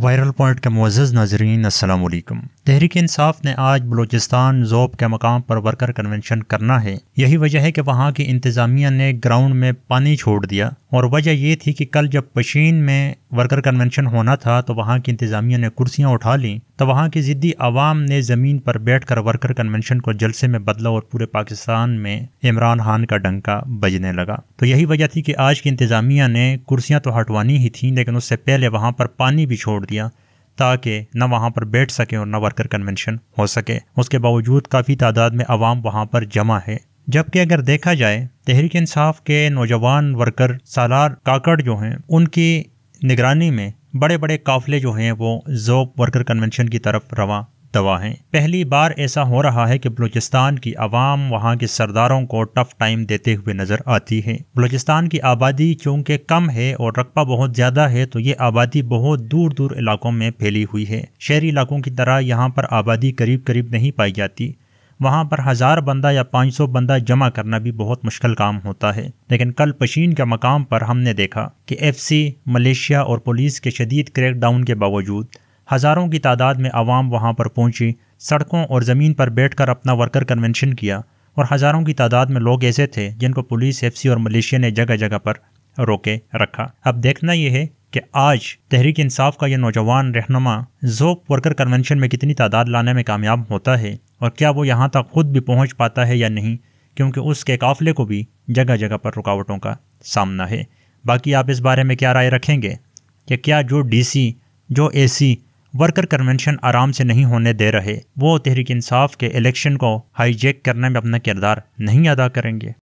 viral point के Moz नाजरीन असलकम तहरीक इंसाफ ने आज बलूचिस्तान जोब के मकाम पर वर्कर कन्वेंशन करना है यही वजह है कि वहाँ की इंतज़ामिया ने ग्राउंड में पानी छोड़ दिया और वजह ये थी कि कल जब पशीन में वर्कर कन्वेंशन होना था तो वहाँ की इंतज़ामिया ने कुर्सियाँ उठा लीं तो वहाँ की ज़िद्दी आवाम ने ज़मीन पर बैठ कर वर्कर कन्वेंशन को जलसे में बदला और पूरे पाकिस्तान में इमरान खान का डंका बजने लगा तो यही वजह थी कि आज की इंतज़ामिया ने कुर्सियाँ तो हटवानी ही थीं लेकिन उससे पहले वहाँ पर पानी भी छोड़ दिया ताकि न वहाँ पर बैठ सकें और न वर्कर कन्वेंशन हो सके उसके बावजूद काफ़ी तादाद में आवाम वहाँ पर जमा है जबकि अगर देखा जाए तहरीक इंसाफ के नौजवान वर्कर सालार काकड़ जो हैं उनकी निगरानी में बड़े बड़े काफले जो हैं वो जोब वर्कर कन्वेंशन की तरफ रवा दवा हैं पहली बार ऐसा हो रहा है कि बलूचिस्तान की आवाम वहाँ के सरदारों को टफ टाइम देते हुए नजर आती है बलूचिस्तान की आबादी चूंकि कम है और रकबा बहुत ज्यादा है तो ये आबादी बहुत दूर दूर इलाकों में फैली हुई है शहरी इलाकों की तरह यहाँ पर आबादी करीब करीब नहीं पाई जाती वहाँ पर हज़ार बंदा या पाँच सौ बंदा जमा करना भी बहुत मुश्किल काम होता है लेकिन कल पशीन के मकाम पर हमने देखा कि एफ़ सी मलेशिया और पुलिस के शदीद क्रैकडाउन के बावजूद हज़ारों की तादाद में आवाम वहाँ पर पहुँची सड़कों और ज़मीन पर बैठ कर अपना वर्कर कन्वेंशन किया और हज़ारों की तादाद में लोग ऐसे थे जिनको पुलिस एफ सी और मलेशिया ने जगह जगह पर रोके रखा अब देखना यह है कि आज तहरीक इंसाफ का यह नौजवान रहनमा जोक वर्कर कन्वेंशन में कितनी तादाद लाने में कामयाब होता है और क्या वो यहाँ तक खुद भी पहुँच पाता है या नहीं क्योंकि उसके काफिले को भी जगह जगह पर रुकावटों का सामना है बाकी आप इस बारे में क्या राय रखेंगे कि क्या जो डी जो ए वर्कर कन्वेंशन आराम से नहीं होने दे रहे वो तहरीक इंसाफ के इलेक्शन को हाईजेक करने में अपना किरदार नहीं अदा करेंगे